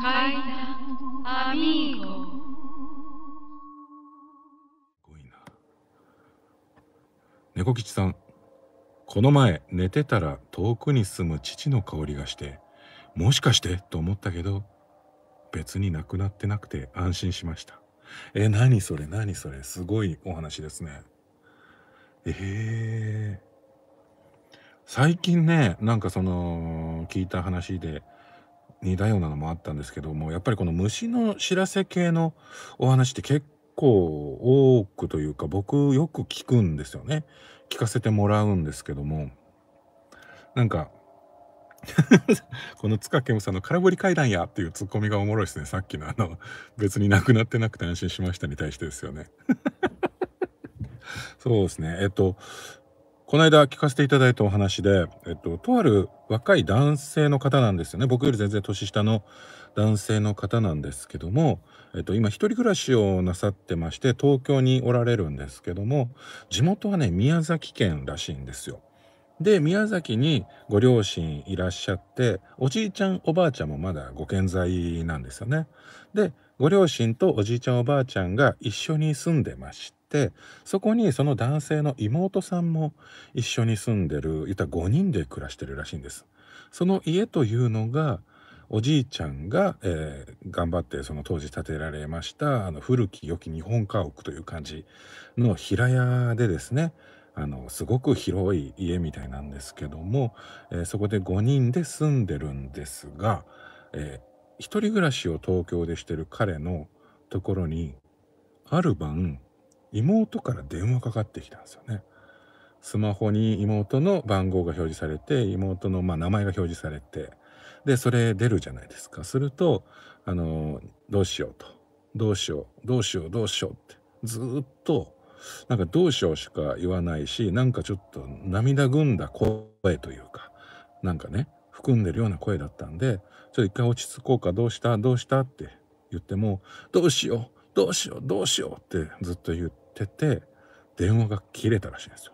階段アミーゴ猫吉さんこの前寝てたら遠くに住む父の香りがしてもしかしてと思ったけど別になくなってなくて安心しましたえ何それ何それすごいお話ですねえー、最近ねなんかその聞いた話で似たようなのもあったんですけどもやっぱりこの虫の知らせ系のお話って結構多くというか僕よく聞くんですよね聞かせてもらうんですけどもなんか この塚健さんの空振り階段やっていうツッコミがおもろいですねさっきのあの別になくなってなくて安心しましたに対してですよね そうですねえっとこの間聞かせていただいたお話で、えっと、とある若い男性の方なんですよね。僕より全然年下の男性の方なんですけども、えっと、今一人暮らしをなさってまして、東京におられるんですけども、地元はね、宮崎県らしいんですよ。で、宮崎にご両親いらっしゃって、おじいちゃん、おばあちゃんもまだご健在なんですよね。で、ご両親とおじいちゃん、おばあちゃんが一緒に住んでまして。ってそこにその男性の妹さんも一緒に住んでる言った5人で暮らしてるらしいんです。その家というのがおじいちゃんが、えー、頑張ってその当時建てられましたあの古き良き日本家屋という感じの平屋でですねあのすごく広い家みたいなんですけども、えー、そこで5人で住んでるんですが、えー、一人暮らしを東京でしてる彼のところにある晩妹から電話かかってきたんですよね。スマホに妹の番号が表示されて、妹のまあ名前が表示されて、で、それ出るじゃないですか。すると、あの、どうしようと。どうしよう、どうしよう、どうしようって、ずっと、なんかどうしようしか言わないし、なんかちょっと涙ぐんだ声というか、なんかね、含んでるような声だったんで、ちょっと一回落ち着こうか、どうした、どうしたって言っても、どうしよう、どうしよう、どうしようってずっと言っってて電話が切れたらしいんですよ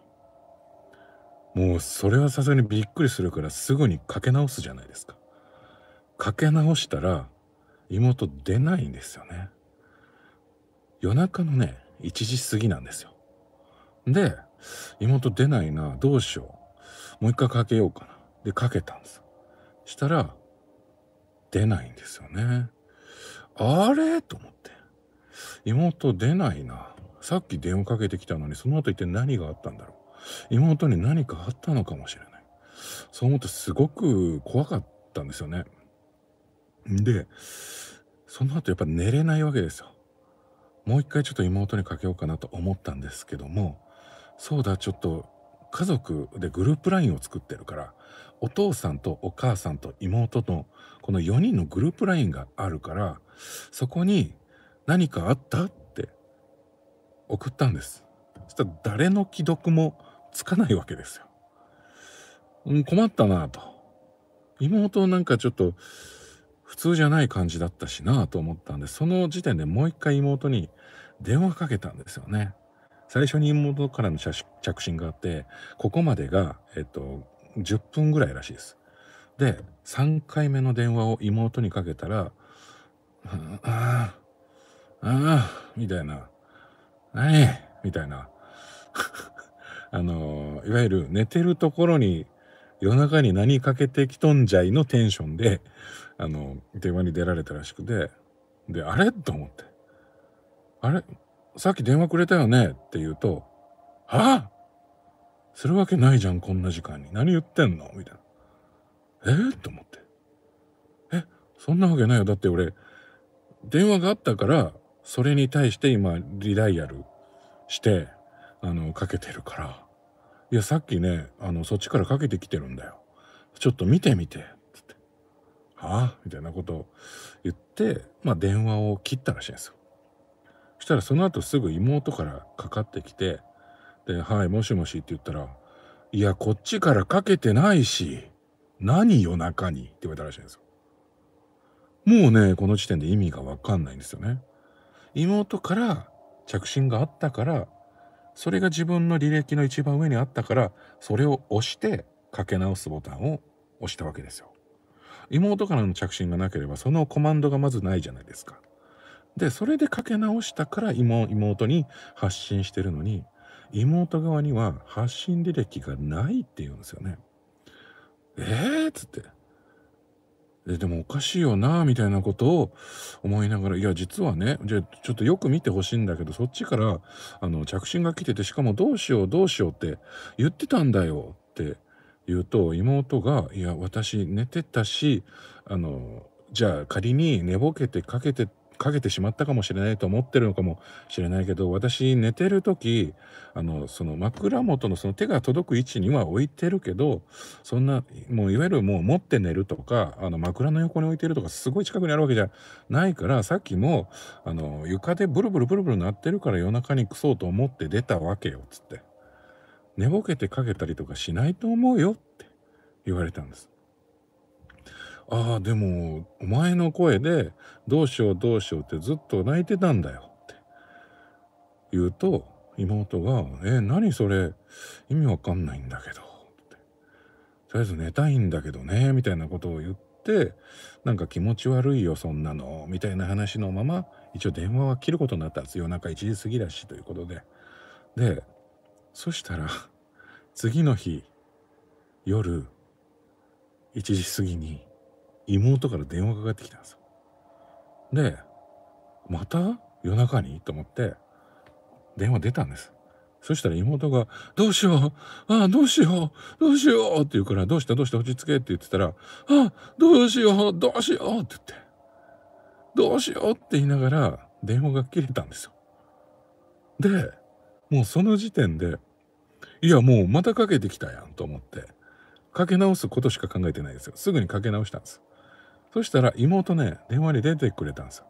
もうそれはさすがにびっくりするからすぐにかけ直すじゃないですかかけ直したら妹出ないんですよね夜中のね1時過ぎなんですよで妹出ないなどうしようもう一回かけようかなでかけたんですしたら出ないんですよねあれと思って妹出ないなさっき電話かけてきたのに、その後一体何があったんだろう。妹に何かあったのかもしれない。そう思ってすごく怖かったんですよね。で、その後やっぱ寝れないわけですよ。もう一回ちょっと妹にかけようかなと思ったんですけども、そうだ、ちょっと家族でグループ LINE を作ってるから、お父さんとお母さんと妹のこの4人のグループ LINE があるから、そこに何かあった送ったんですそしたら誰の既読もつかないわけですよ、うん、困ったなと妹なんかちょっと普通じゃない感じだったしなと思ったんでその時点でもう一回妹に電話かけたんですよね最初に妹からの着信があってここまでがえっと10分ぐらいらしいですで3回目の電話を妹にかけたら「ああああ」みたいな何みたいな。あの、いわゆる寝てるところに夜中に何かけてきとんじゃいのテンションで、あの、電話に出られたらしくて、で、あれと思って。あれさっき電話くれたよねって言うと、はあするわけないじゃん、こんな時間に。何言ってんのみたいな。えー、と思って。え、そんなわけないよ。だって俺、電話があったから、それに対して今リダイヤルしてあのかけてるからいやさっきねあのそっちからかけてきてるんだよちょっと見てみて」つって「はあ?」みたいなことを言ってまあ電話を切ったらしいんですよそしたらその後すぐ妹からかかってきて「ではいもしもし」って言ったら「いやこっちからかけてないし何夜中に」って言われたらしいんですよもうねこの時点で意味が分かんないんですよね妹から着信があったからそれが自分の履歴の一番上にあったからそれを押してかけ直すボタンを押したわけですよ。妹からの着信がなければそのコマンドがまずないじゃないですか。でそれでかけ直したから妹に発信してるのに妹側には発信履歴がないって言うんですよね。えー、っつってででもおかしいよなみたいなことを思いながらいや実はねじゃちょっとよく見てほしいんだけどそっちからあの着信が来ててしかもどうしようどうしようって言ってたんだよって言うと妹が「いや私寝てたしあのじゃあ仮に寝ぼけてかけてかけてしまったかもしれないと思ってるのかもしれないけど私寝てる時あのその枕元のその手が届く位置には置いてるけどそんなもういわゆるもう持って寝るとかあの枕の横に置いてるとかすごい近くにあるわけじゃないからさっきもあの床でブルブルブルブル鳴ってるから夜中にくそうと思って出たわけよっつって寝ぼけてかけたりとかしないと思うよって言われたんです。ああでもお前の声でどうしようどうしようってずっと泣いてたんだよって言うと妹が「え何それ意味わかんないんだけど」って「とりあえず寝たいんだけどね」みたいなことを言ってなんか気持ち悪いよそんなのみたいな話のまま一応電話は切ることになったんです夜中1時過ぎだしということででそしたら次の日夜1時過ぎに妹から電話かかってきたんですよ。で、また夜中にと思って、電話出たんです。そしたら妹が、どうしようああ、どうしようどうしようって言うから、どうしたどうした落ち着けって言ってたら、ああ、どうしようどうしようって言って、どうしようって言いながら電話が切れたんですよ。で、もうその時点で、いや、もうまたかけてきたやんと思って、かけ直すことしか考えてないですよ。すぐにかけ直したんです。そしたら妹ね、電話に出てくれたんですよ。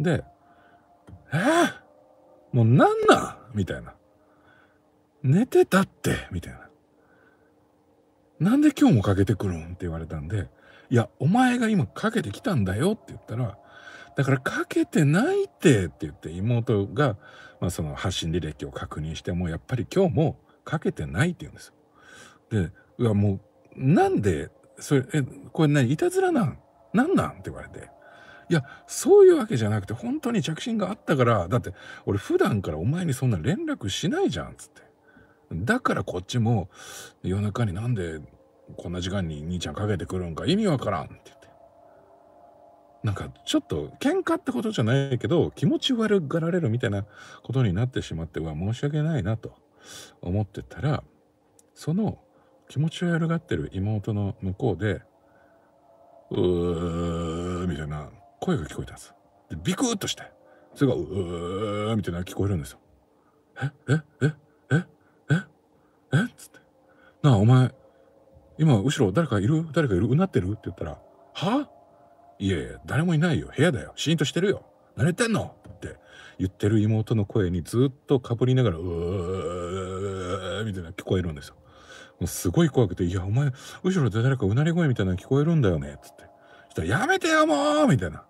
で、えー、もうなんなんみたいな。寝てたって、みたいな。なんで今日もかけてくるんって言われたんで、いや、お前が今かけてきたんだよって言ったら、だからかけてないってって言って妹が、まあ、その発信履歴を確認してもやっぱり今日もかけてないって言うんですよ。で、うわ、もうなんでそれ、え、これ何いたずらなん何なんって言われて。いや、そういうわけじゃなくて、本当に着信があったから、だって、俺普段からお前にそんな連絡しないじゃん、つって。だからこっちも、夜中になんで、こんな時間に兄ちゃんかけてくるんか意味わからん、って言って。なんか、ちょっと、喧嘩ってことじゃないけど、気持ち悪がられるみたいなことになってしまっては申し訳ないな、と思ってたら、その、気持ち悪がってる妹の向こうで、うーみたいな声が聞こえたんです。で、ビクッとして、それがうーみたいな聞こえるんですよ。ええええええっつって。なあ、お前、今、後ろ誰かいる誰かいるうなってるって言ったら、はいやいや、誰もいないよ。部屋だよ。シーンとしてるよ。慣れてんのって言ってる妹の声にずっとかぶりながら、うーみたいな聞こえるんですよ。もうすごい怖くて「いやお前後ろで誰かうなり声みたいなの聞こえるんだよね」っつってしたら「やめてよもう!」みたいな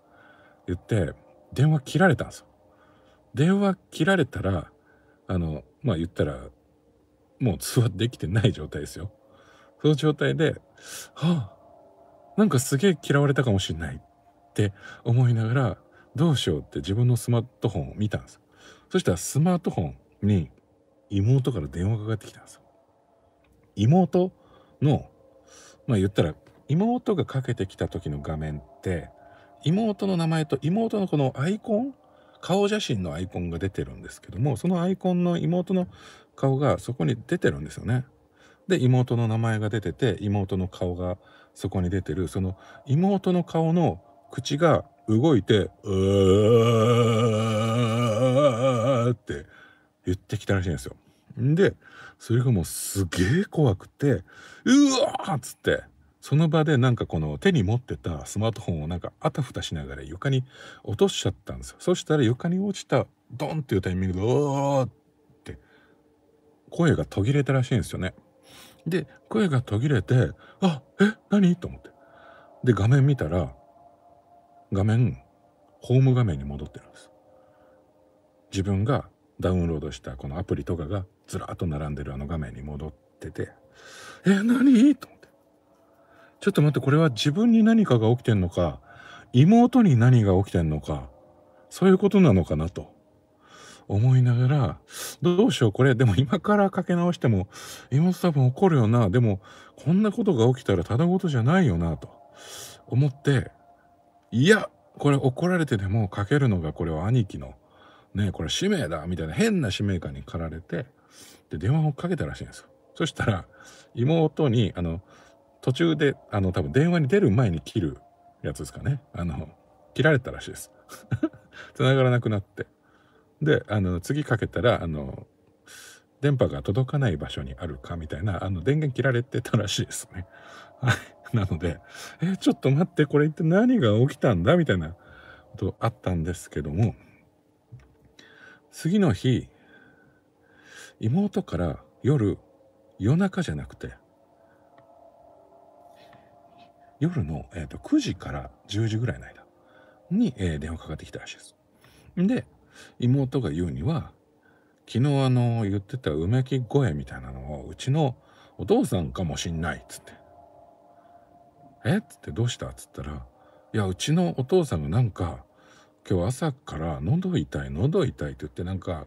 言って電話切られたんですよ。電話切られたらあのまあ言ったらもう通話できてない状態ですよ。その状態で「はあなんかすげえ嫌われたかもしんない」って思いながらどうしようって自分のスマートフォンを見たんですよ。そしたらスマートフォンに妹から電話がかかってきたんですよ。妹のまあ言ったら妹がかけてきた時の画面って妹の名前と妹のこのアイコン顔写真のアイコンが出てるんですけどもそのアイコンの妹の顔がそこに出てるんですよね。で妹の名前が出てて妹の顔がそこに出てるその妹の顔の口が動いて「うー」って言ってきたらしいんですよ。でそれがもうすげえ怖くてうわっつってその場でなんかこの手に持ってたスマートフォンをなんかあたふたしながら床に落としちゃったんですよそしたら床に落ちたドンっていうタイミングで「うわ!」って声が途切れたらしいんですよねで声が途切れて「あえ何?」と思ってで画面見たら画面ホーム画面に戻ってるんです自分がダウンロードしたこのアプリとかがずらっと並んでるあの画面に戻ってて、え、何と思って。ちょっと待って、これは自分に何かが起きてんのか、妹に何が起きてんのか、そういうことなのかなと。思いながら、どうしよう、これ、でも今からかけ直しても、妹多分怒るよな、でも、こんなことが起きたらただごとじゃないよな、と思って、いや、これ怒られてでもかけるのが、これは兄貴の、ね、これ使命だ、みたいな変な使命感に駆られて、で電話をかけたらしいんですよそしたら妹にあの途中であの多分電話に出る前に切るやつですかねあの切られたらしいです 繋がらなくなってであの次かけたらあの電波が届かない場所にあるかみたいなあの電源切られてたらしいですね。はい、なので「えちょっと待ってこれ一体何が起きたんだ?」みたいなことあったんですけども次の日妹から夜夜中じゃなくて夜の、えーと、9時から10時ぐらいの間に、えー、電話かかってきたらしいです。で妹が言うには昨日あの言ってたうめき声みたいなのをうちのお父さんかもしんないっつって「えっ?」つって「どうした?」っつったら「いやうちのお父さんがなんか今日朝から喉痛い喉痛い」って言ってなんか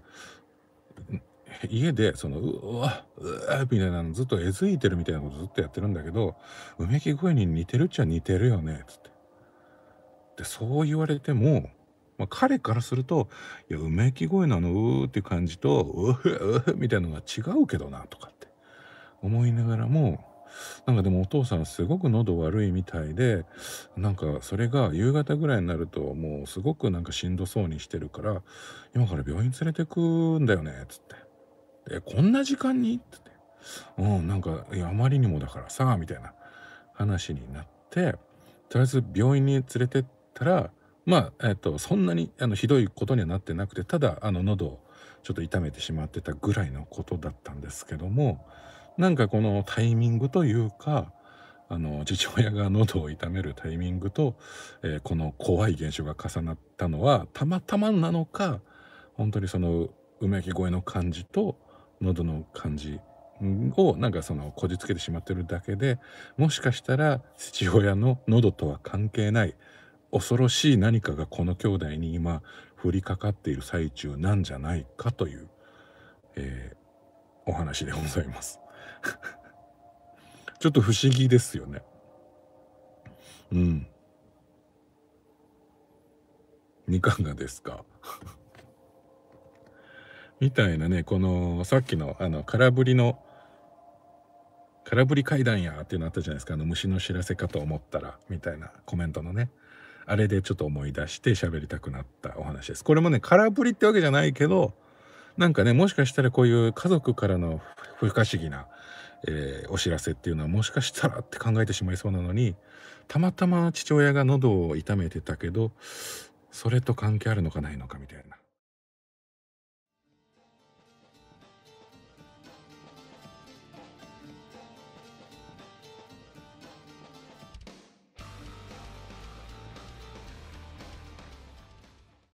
家でそのうわうわみたいなのずっとえずいてるみたいなことずっとやってるんだけどうめき声に似てるっちゃ似てるよねっつってでそう言われても、まあ、彼からするといやうめき声なのうーっていう感じとううーみたいなのが違うけどなとかって思いながらもなんかでもお父さんすごく喉悪いみたいでなんかそれが夕方ぐらいになるともうすごくなんかしんどそうにしてるから今から病院連れてくんだよねっつって。えこんな時間に?」ってって「うんなんかあまりにもだからさ」みたいな話になってとりあえず病院に連れてったらまあ、えっと、そんなにあのひどいことにはなってなくてただあの喉をちょっと痛めてしまってたぐらいのことだったんですけどもなんかこのタイミングというかあの父親が喉を痛めるタイミングと、えー、この怖い現象が重なったのはたまたまなのか本当にそのうめき声の感じと喉の感じをなんかそのこじつけてしまってるだけでもしかしたら父親の喉とは関係ない恐ろしい何かがこの兄弟に今降りかかっている最中なんじゃないかという、えー、お話でございますちょっと不思議ですよねうんいかがですかみたいなねこのさっきのあの空振りの空振り階段やってなったじゃないですかあの虫の知らせかと思ったらみたいなコメントのねあれでちょっと思い出して喋りたくなったお話ですこれもね空振りってわけじゃないけどなんかねもしかしたらこういう家族からの不可思議な、えー、お知らせっていうのはもしかしたらって考えてしまいそうなのにたまたま父親が喉を痛めてたけどそれと関係あるのかないのかみたいな